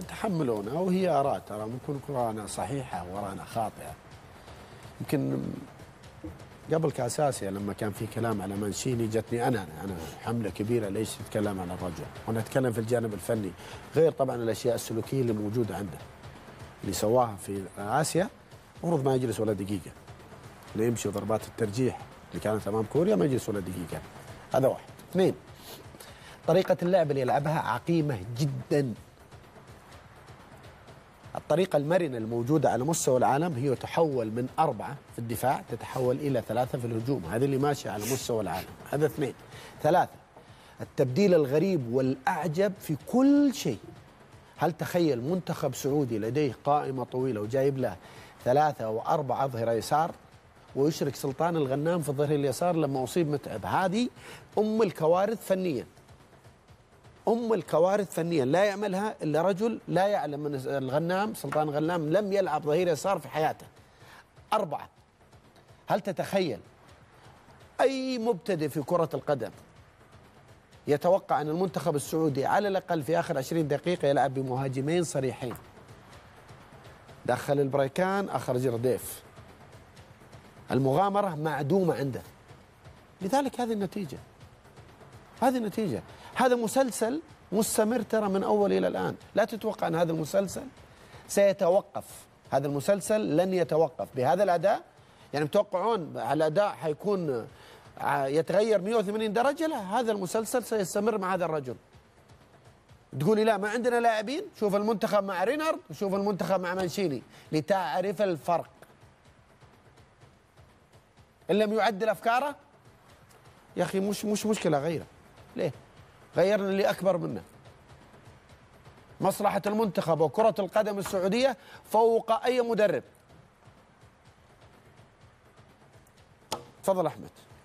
تحملونا وهي اراء ترى ممكن ورانا صحيحه ورانا خاطئه يمكن قبل كاساسيا لما كان في كلام على مانشيني جتني انا انا حمله كبيره ليش تتكلم على الرجل؟ وانا اتكلم في الجانب الفني غير طبعا الاشياء السلوكيه اللي موجوده عنده اللي سواها في اسيا المفروض ما يجلس ولا دقيقه اللي يمشي ضربات الترجيح اللي كانت امام كوريا ما يجلس ولا دقيقه هذا واحد اثنين طريقه اللعب اللي يلعبها عقيمه جدا الطريقة المرنة الموجودة على مستوى العالم هي تحول من أربعة في الدفاع تتحول إلى ثلاثة في الهجوم هذه اللي ماشية على مستوى العالم هذا اثنين ثلاثة التبديل الغريب والأعجب في كل شيء هل تخيل منتخب سعودي لديه قائمة طويلة وجايب له ثلاثة أو أربعة أظهرة يسار ويشرك سلطان الغنام في الظهير اليسار لما أصيب متعب هذه أم الكوارث فنيا أم الكوارث فنيا لا يعملها إلا رجل لا يعلم من الغنام سلطان غنام لم يلعب ظهير يسار في حياته أربعة هل تتخيل أي مبتدئ في كرة القدم يتوقع أن المنتخب السعودي على الأقل في آخر 20 دقيقة يلعب بمهاجمين صريحين دخل البريكان أخرج رديف المغامرة معدومة عنده لذلك هذه النتيجة هذه النتيجة هذا مسلسل مستمر ترى من أول إلى الآن لا تتوقع أن هذا المسلسل سيتوقف هذا المسلسل لن يتوقف بهذا الأداء يعني متوقعون الأداء حيكون آه، يتغير 180 درجة لا هذا المسلسل سيستمر مع هذا الرجل تقولي لا ما عندنا لاعبين شوف المنتخب مع رينارد وشوف المنتخب مع مانشيني لتعرف الفرق ان لم يعدل افكاره يا اخي مش مش مشكله غيره ليه غيرنا اللي أكبر منا مصلحة المنتخب وكرة القدم السعودية فوق أي مدرب تفضل أحمد